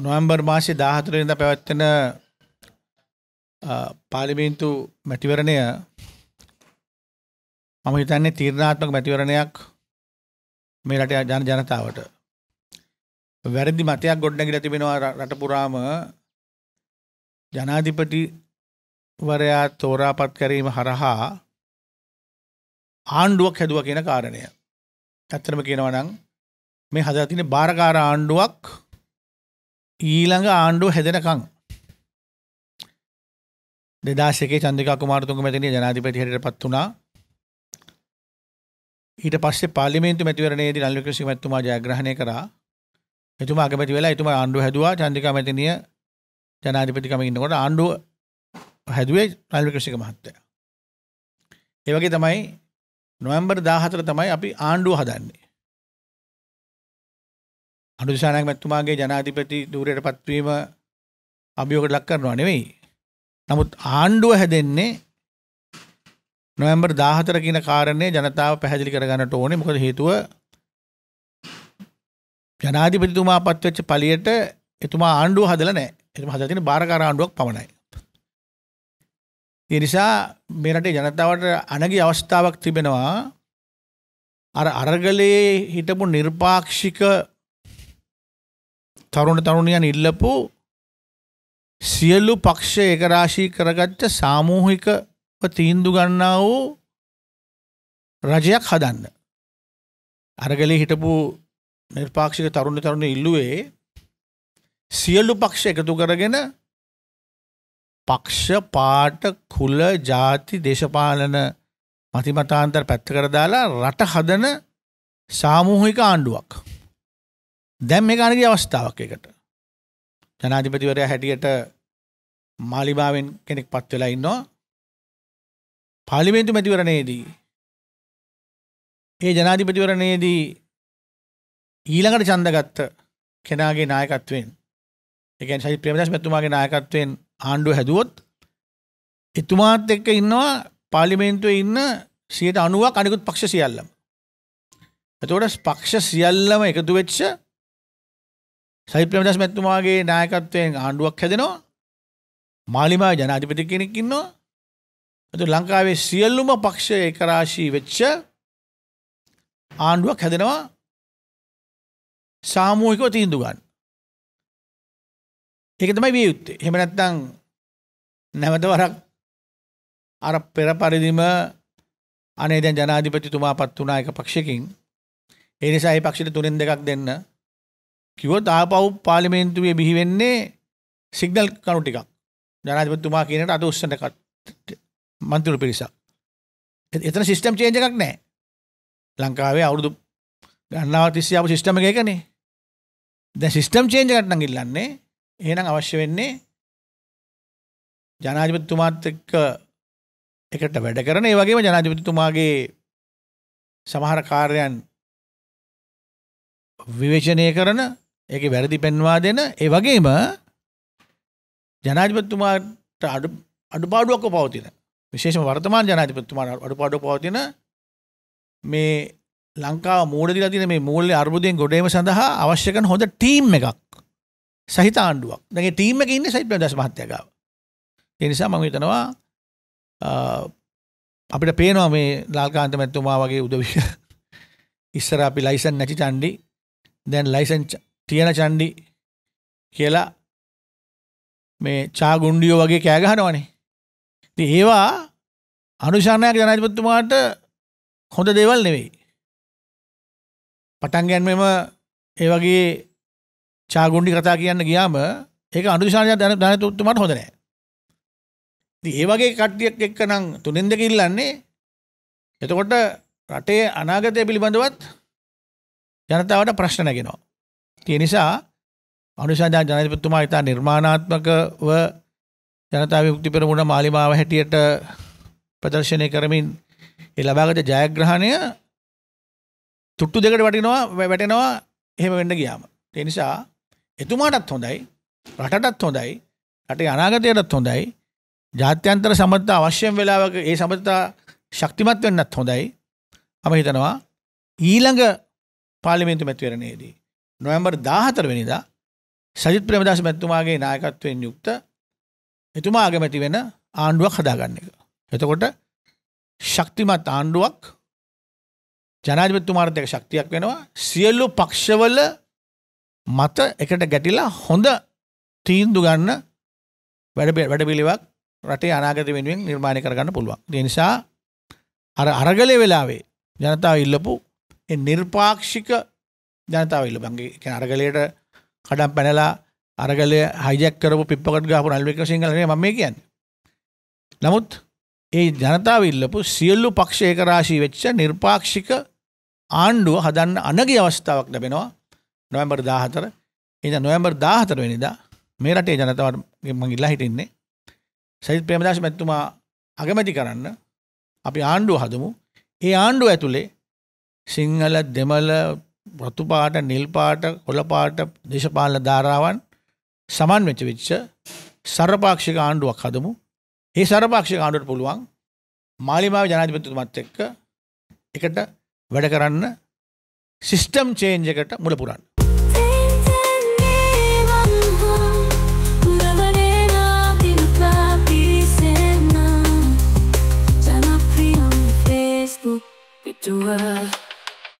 නොවම්බර් මාසේ 14 වෙනිදා පැවැත්වෙන පාර්ලිමේන්තු මැතිවරණය මම හිතන්නේ තීරණාත්මක මැතිවරණයක් මේ රටේ ජන ජනතාවට වැරදි මතයක් ගොඩනැගිලා තිබෙනවා රට පුරාම ජනාධිපතිවරයා තෝරාපත් කිරීම හරහා ආණ්ඩුවක් හැදුවා කියන කාරණය. ඇත්තම කියනවා නම් මේ හදලා තියෙන බාරකාර ආණ්ඩුවක් ඊළඟ ආණ්ඩුව හැදෙනකං දෙදාශකේ චන්දිකා කුමාරතුංග මැතිනි ජනාධිපති හැටියට පත් වුණා ඊට පස්සේ පාර්ලිමේන්තු මැතිවරණයේදී නලින් වික්‍රමසිංහ මැතිතුමා ජයග්‍රහණය කරා එතුමා අගමැති වෙලා එතුමා ආණ්ඩුව හැදුවා චන්දිකා මැතිනිය ජනාධිපතිකම ඉන්නකොට ආණ්ඩුව හැදුවේ නලින් වික්‍රමසිංහ මහත්තයා ඒ වගේ තමයි නොවැම්බර් 14 තමයි අපි ආණ්ඩුව හදන්නේ අනුදිශානයක් මැත්තුමාගේ ජනාධිපති දූරයට පත්වීම අභියෝගට ලක් කරනවා නෙවෙයි. නමුත් ආණ්ඩුව හැදෙන්නේ නොවැම්බර් 14 කියන කාරණය ජනතාව පැහැදිලි කරගන්නට ඕනේ. මොකද හේතුව ජනාධිපතිතුමා පත්වෙච්ච පළියට එතුමා ආණ්ඩුව හදලා නැහැ. එතුමා හදලා තියෙන්නේ බාරකාර ආණ්ඩුවක් පමණයි. ඒ නිසා මේ රටේ ජනතාවට අනගි අවස්ථාවක් තිබෙනවා. අර අරගලයේ හිටපු නිර්පාක්ෂික තරුණ තරුණයන් ඉල්ලපු සියලු පක්ෂ ඒකරාශී කරගත්ත සාමූහිකව තීන්දු ගන්නා වූ රජයක් හදන්න. අරගලේ හිටපු නිර්පාක්ෂික තරුණ තරුණ ඉල්ලුවේ සියලු පක්ෂ එකතු කරගෙන පක්ෂ පාට කුල ජාති දේශපාලන මතිමතාන්තර පැත්ත කරදාලා රට හදන සාමූහික ආණ්ඩුවක්. දැම් මේ ගණගේ අවස්ථාවක් එකට ජනාධිපතිවරයා හැටියට මාලිභාවෙන් කෙනෙක් පත් වෙලා ඉන්නවා පාලිමේන්තු මැතිවරණයේදී ඒ ජනාධිපතිවරණයේදී ඊළඟට චන්දගත්ත කෙනාගේ නායකත්වයෙන් එකන් සහි ප්‍රමදස් මැතුමාගේ නායකත්වයෙන් ආණ්ඩුව හැදුවොත් එතුමාත් එක්ක ඉන්නවා පාලිමේන්තුවේ ඉන්න සියට අනුවක් අනිකුත් පක්ෂ සියල්ලම. එතකොට පක්ෂ සියල්ලම එකතු වෙච්ච සජිත් ප්‍රේමදාස මැතිතුමාගේ නායකත්වයෙන් ආණ්ඩුවක් හැදෙනවා. මාලිමා ජනාධිපති කෙනෙක් ඉන්නවා. එතකොට ලංකාවේ සියලුම පක්ෂ ඒකරාශී වෙච්ච ආණ්ඩුවක් හැදෙනවා. සාමූහිකව තීන්දුව ගන්න. ඒක තමයි විය යුත්තේ. එහෙම නැත්නම් නැවත වරක් අර පෙර පරිදිම අනේ දැන් ජනාධිපතිතුමා පත් වුණා එක පක්ෂකින්. ඒ නිසා මේ පක්ෂෙට තුනෙන් දෙකක් දෙන්න කිවොත් ආපව් පාලිමේන්තුවේ බිහි වෙන්නේ සිග්නල් කණු ටිකක් ජනාධිපතිතුමා කියනට අද උස්සනට මන්තිරු පිරිසක් එතන සිස්ටම් චේන්ජ් එකක් නැහැ ලංකාවේ අවුරුදු ගණනාවක් තිස්සේ ආපු සිස්ටම් එක ඒකනේ දැන් සිස්ටම් චේන්ජ් එකක් නම් ඉල්ලන්නේ එහෙනම් අවශ්‍ය වෙන්නේ ජනාධිපතිතුමාත් එක්ක එකට වැඩ කරන ඒ වගේම ජනාධිපතිතුමාගේ සමහර කාර්යයන් විවේචනය කරන ඒක වැරදි පෙන්වා දෙන ඒ වගේම ජනාධිපතිතුමාට අඩු අඩුපාඩුවක්ව පවතින විශේෂම වර්තමාන ජනාධිපතිතුමා අඩුපාඩුව පවතින මේ ලංකාව මූලදිලා තියෙන මේ මූල්‍ය අර්බුදයෙන් ගොඩේම සඳහා අවශ්‍ය කරන හොඳ ටීම් එකක් සහිත ආණ්ඩුවක්. දැන් ඒ ටීම් එකේ ඉන්නේ සයිත් ප්‍රදේශ මහත්තයා ගාව. ඒ නිසා මම හිතනවා අපිට පේනවා මේ ලාල්කාන්ත මැතිතුමා වගේ උදවිය ඉස්සර අපි ලයිසන් නැති චණ්ඩි දැන් ලයිසන් තියෙන චණ්ඩි කියලා මේ චා ගුණ්ඩියෝ වගේ කෑ ගහනවනේ. ඉතින් ඒවා අනුශාසනයක් ජනාධිපතිතුමාට හොඳ දේවල් නෙවෙයි. පටන් ගැනීමම ඒ වගේ චා ගුණ්ඩි කතා කියන්න ගියාම ඒක අනුශාසනයක් ජනාධිපතිතුමාට හොඳ නෑ. ඉතින් ඒ වගේ කට්ටියක් එක්ක නම් තුනෙන් දෙක ඉල්ලන්නේ එතකොට රටේ අනාගතය පිළිබඳවත් ජනතාවට ප්‍රශ්න නැගෙනවා. ඒ නිසා අනුශාසනා ජනාධිපතිතුමා ඉතා නිර්මාණාත්මකව ජනතා විමුක්ති පෙරමුණ මාලිමාව හැටියට ප්‍රදර්ශනය කරමින් ඒ ලබාගත ජයග්‍රහණය තුට්ටු දෙකට වටිනවා වැටෙනවා එහෙම වෙන්න ගියාම. ඒ නිසා එතුමාටත් හොඳයි රටටත් හොඳයි රටේ අනාගතයටත් හොඳයි ජාත්‍යන්තර සමත්තා අවශ්‍යම වෙලාවක ඒ සමත්තා ශක්තිමත් වෙන්නත් හොඳයි. මම හිතනවා ඊළඟ පාර්ලිමේන්තු මැතිවරණයේදී නොවැම්බර් 14 වෙනිදා සජිත් ප්‍රේමදාස මැතිතුමාගේ නායකත්වයෙන් යුක්ත එතුමා අගමැති වෙන ආණ්ඩුවක් හදාගන්න එක. එතකොට ශක්තිමත් ආණ්ඩුවක් ජනාධිපතිතුමාට එක ශක්තියක් වෙනවා සියලු පක්ෂවල මත එකට ගැටිලා හොඳ තීන්දු ගන්න වැඩ වැඩපිළිවෙලක් රටේ අනාගත වෙනුවෙන් නිර්මාණය කරගන්න පුළුවන්. ඒ නිසා අර අරගලේ වෙලාවේ ජනතාව ඉල්ලපු ඒ නිර්පාක්ෂික ජනතාව ඉල්ලපන්ගේ කියන අරගලයට කඩම් පැනලා අරගලය හයිජැක් කරපු පිප්පකට ගහපු නල්වික සිංහල නේ මම මේ කියන්නේ. නමුත් ඒ ජනතාව ඉල්ලපු සියලු පක්ෂ ඒකරාශී වෙච්ච නිර්පාක්ෂික ආණ්ඩුව හදන්න අනගිය අවස්ථාවක් ලැබෙනවා නොවැම්බර් 14. ඉතින් නොවැම්බර් 14 වෙනිදා මේ රටේ ජනතාවට මම ඉල්ලා හිටින්නේ සජිත් ප්‍රේමදාස මැතිතුමා අගමැති කරන්න අපි ආණ්ඩුව හදමු. ඒ ආණ්ඩුව ඇතුලේ සිංහල දෙමළ රතු පාට, නිල් පාට, කොළ පාට දේශපාලන ධාරාවන් සමන්විත වෙච්ච සර්වපාක්ෂික ආණ්ඩුවක් හදමු. ඒ සර්වපාක්ෂික ආණ්ඩුවට පුළුවන් මාලිමාවේ ජනාධිපතිතුමත් එක්ක එකට වැඩ කරන්න සිස්ටම් චේන්ජ් එකට මුල පුරන්න.